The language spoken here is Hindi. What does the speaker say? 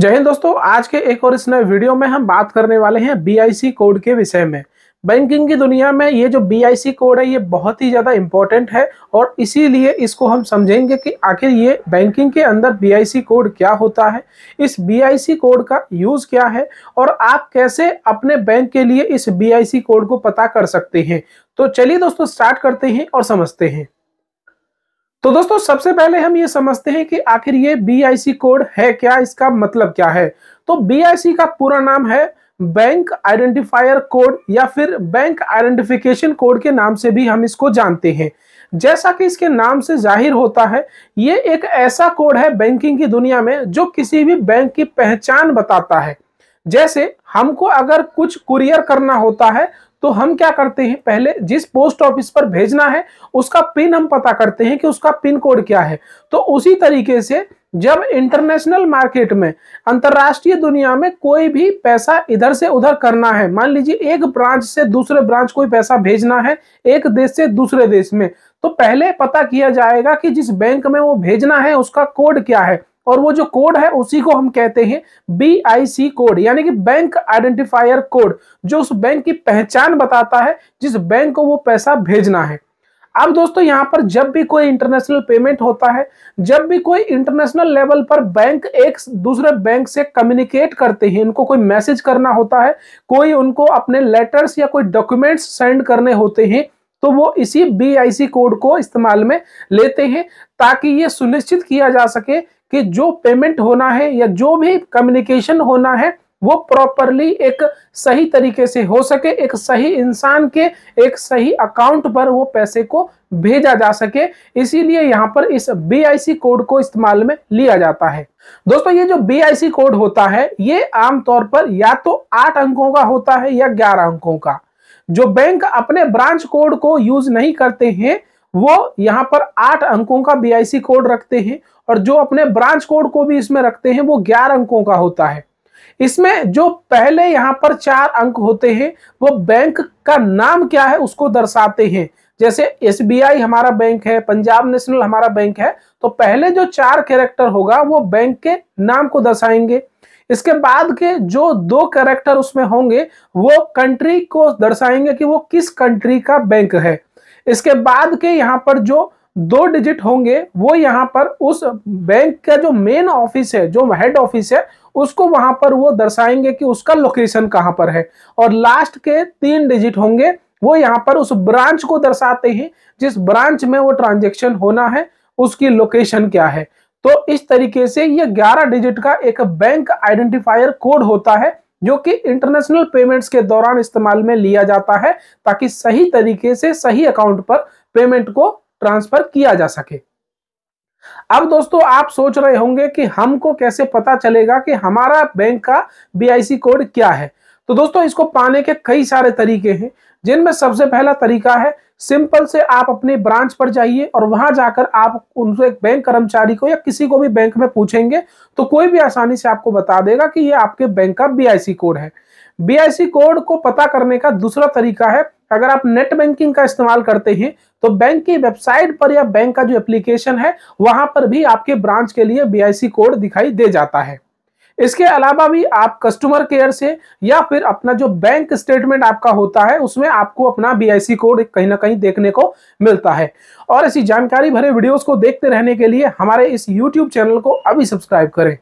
जय हिंद दोस्तों आज के एक और इस नए वीडियो में हम बात करने वाले हैं बी कोड के विषय में बैंकिंग की दुनिया में ये जो बी कोड है ये बहुत ही ज़्यादा इम्पोर्टेंट है और इसीलिए इसको हम समझेंगे कि आखिर ये बैंकिंग के अंदर बी कोड क्या होता है इस बी कोड का यूज़ क्या है और आप कैसे अपने बैंक के लिए इस बी कोड को पता कर सकते हैं तो चलिए दोस्तों स्टार्ट करते हैं और समझते हैं तो दोस्तों सबसे पहले हम ये समझते हैं कि आखिर ये बी कोड है क्या इसका मतलब क्या है तो बी का पूरा नाम है बैंक आइडेंटिफायर कोड या फिर बैंक आइडेंटिफिकेशन कोड के नाम से भी हम इसको जानते हैं जैसा कि इसके नाम से जाहिर होता है ये एक ऐसा कोड है बैंकिंग की दुनिया में जो किसी भी बैंक की पहचान बताता है जैसे हमको अगर कुछ कुरियर करना होता है तो हम क्या करते हैं पहले जिस पोस्ट ऑफिस पर भेजना है उसका पिन हम पता करते हैं कि उसका पिन कोड क्या है तो उसी तरीके से जब इंटरनेशनल मार्केट में अंतर्राष्ट्रीय दुनिया में कोई भी पैसा इधर से उधर करना है मान लीजिए एक ब्रांच से दूसरे ब्रांच कोई पैसा भेजना है एक देश से दूसरे देश में तो पहले पता किया जाएगा कि जिस बैंक में वो भेजना है उसका कोड क्या है और वो जो कोड है उसी को हम कहते हैं बी आई सी कोड यानी कि बैंक आइडेंटिफायर कोड जो उस बैंक की पहचान बताता है जिस बैंक को वो पैसा भेजना है अब दोस्तों यहां पर जब भी कोई इंटरनेशनल पेमेंट होता है जब भी कोई इंटरनेशनल लेवल पर बैंक एक दूसरे बैंक से कम्युनिकेट करते हैं उनको कोई मैसेज करना होता है कोई उनको अपने लेटर्स या कोई डॉक्यूमेंट्स सेंड करने होते हैं तो वो इसी सी कोड को इस्तेमाल में लेते हैं ताकि ये सुनिश्चित किया जा सके कि जो पेमेंट होना है या जो भी कम्युनिकेशन होना है वो प्रॉपरली एक सही तरीके से हो सके एक सही इंसान के एक सही अकाउंट पर वो पैसे को भेजा जा सके इसीलिए यहाँ पर इस बी कोड को इस्तेमाल में लिया जाता है दोस्तों ये जो बी कोड होता है ये आमतौर पर या तो आठ अंकों का होता है या ग्यारह अंकों का जो बैंक अपने ब्रांच कोड को यूज नहीं करते हैं वो यहाँ पर आठ अंकों का बी कोड रखते हैं और जो अपने ब्रांच कोड को भी इसमें रखते हैं वो ग्यारह अंकों का होता है इसमें जो पहले यहाँ पर चार अंक होते हैं वो बैंक का नाम क्या है उसको दर्शाते हैं जैसे एस हमारा बैंक है पंजाब नेशनल हमारा बैंक है तो पहले जो चार कैरेक्टर होगा वो बैंक के नाम को दर्शाएंगे इसके बाद के जो दो कैरेक्टर उसमें होंगे वो कंट्री को दर्शाएंगे कि वो किस कंट्री का बैंक है इसके बाद के यहाँ पर जो दो डिजिट होंगे वो यहाँ पर उस बैंक का जो मेन ऑफिस है जो हेड ऑफिस है उसको वहां पर वो दर्शाएंगे कि उसका लोकेशन कहाँ पर है और लास्ट के तीन डिजिट होंगे वो यहाँ पर उस ब्रांच को दर्शाते हैं जिस ब्रांच में वो ट्रांजेक्शन होना है उसकी लोकेशन क्या है तो इस तरीके से ये 11 डिजिट का एक बैंक आइडेंटिफायर कोड होता है जो कि इंटरनेशनल पेमेंट्स के दौरान इस्तेमाल में लिया जाता है ताकि सही तरीके से सही अकाउंट पर पेमेंट को ट्रांसफर किया जा सके अब दोस्तों आप सोच रहे होंगे कि हमको कैसे पता चलेगा कि हमारा बैंक का बी कोड क्या है तो दोस्तों इसको पाने के कई सारे तरीके हैं जिनमें सबसे पहला तरीका है सिंपल से आप अपने ब्रांच पर जाइए और वहां जाकर आप उनसे एक बैंक कर्मचारी को या किसी को भी बैंक में पूछेंगे तो कोई भी आसानी से आपको बता देगा कि ये आपके बैंक का बी कोड है बी कोड को पता करने का दूसरा तरीका है अगर आप नेट बैंकिंग का इस्तेमाल करते हैं तो बैंक की वेबसाइट पर या बैंक का जो एप्लीकेशन है वहां पर भी आपके ब्रांच के लिए बी कोड दिखाई दे जाता है इसके अलावा भी आप कस्टमर केयर से या फिर अपना जो बैंक स्टेटमेंट आपका होता है उसमें आपको अपना बी कोड कहीं ना कहीं देखने को मिलता है और ऐसी जानकारी भरे वीडियोस को देखते रहने के लिए हमारे इस यूट्यूब चैनल को अभी सब्सक्राइब करें